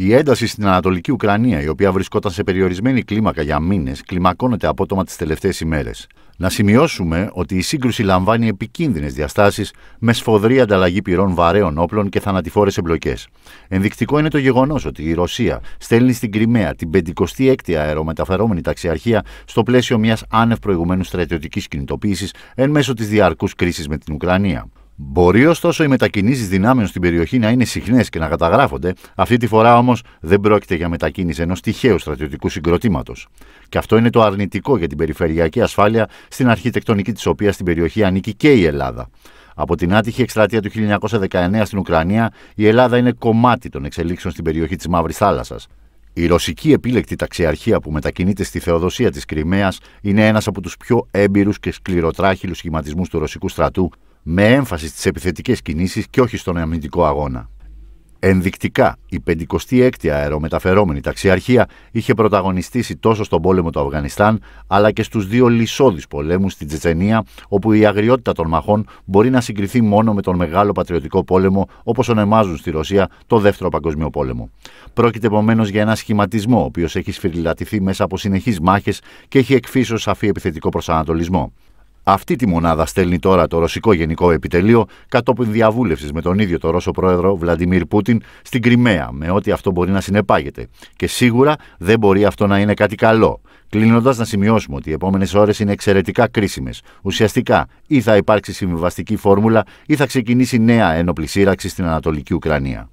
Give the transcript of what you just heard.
Η ένταση στην Ανατολική Ουκρανία, η οποία βρισκόταν σε περιορισμένη κλίμακα για μήνες, κλιμακώνεται απότομα τις τελευταίες ημέρες. Να σημειώσουμε ότι η σύγκρουση λαμβάνει επικίνδυνες διαστάσεις με σφοδρή ανταλλαγή πυρών βαρέων όπλων και θανατηφόρες εμπλοκές. Ενδεικτικό είναι το γεγονός ότι η Ρωσία στέλνει στην Κρυμαία την 56η αερομεταφερόμενη ταξιαρχία στο πλαίσιο μιας άνευ προηγουμένου στρατιωτικής κινητοποίησης εν μέσω της διαρκούς κρίσης με την Ουκρανία. Μπορεί ωστόσο οι μετακινήσεις δυνάμεων στην περιοχή να είναι συχνές και να καταγράφονται, αυτή τη φορά όμως δεν πρόκειται για μετακίνηση ενός τυχαίου στρατιωτικού συγκροτήματος. Και αυτό είναι το αρνητικό για την περιφερειακή ασφάλεια, στην αρχιτεκτονική της οποία στην περιοχή ανήκει και η Ελλάδα. Από την άτυχη εκστρατεία του 1919 στην Ουκρανία, η Ελλάδα είναι κομμάτι των εξελίξεων στην περιοχή της Μαύρης Θάλασσας. Η ρωσική επίλεκτη ταξιαρχία που μετακινείται στη Θεοδοσία της Κρυμαίας είναι ένας από τους πιο έμπειρους και σκληροτράχυλους σχηματισμούς του ρωσικού στρατού με έμφαση στις επιθετικές κινήσεις και όχι στον αμυντικό αγώνα. Ενδεικτικά, η 56η αερομεταφερόμενη ταξιαρχία είχε πρωταγωνιστήσει τόσο στον πόλεμο του Αφγανιστάν, αλλά και στους δύο λυσόδει πολέμους στην Τσετσενία, όπου η αγριότητα των μαχών μπορεί να συγκριθεί μόνο με τον μεγάλο πατριωτικό πόλεμο, όπως ονομάζουν στη Ρωσία το Δεύτερο Παγκοσμίο Πόλεμο. Πρόκειται επομένως για ένα σχηματισμό, ο οποίος έχει σφυριλατηθεί μέσα από συνεχείς μάχες και έχει εκφύσει σαφή επιθετικό προσανατολισμό. Αυτή τη μονάδα στέλνει τώρα το Ρωσικό Γενικό Επιτελείο κατόπιν διαβούλευσης με τον ίδιο τον Ρώσο Πρόεδρο Βλαντιμίρ Πούτιν στην Κρυμαία, με ό,τι αυτό μπορεί να συνεπάγεται. Και σίγουρα δεν μπορεί αυτό να είναι κάτι καλό. Κλείνοντας, να σημειώσουμε ότι οι επόμενες ώρες είναι εξαιρετικά κρίσιμες. Ουσιαστικά, ή θα υπάρξει συμβιβαστική φόρμουλα, ή θα ξεκινήσει νέα ένοπλη σύραξη στην Ανατολική Ουκρανία.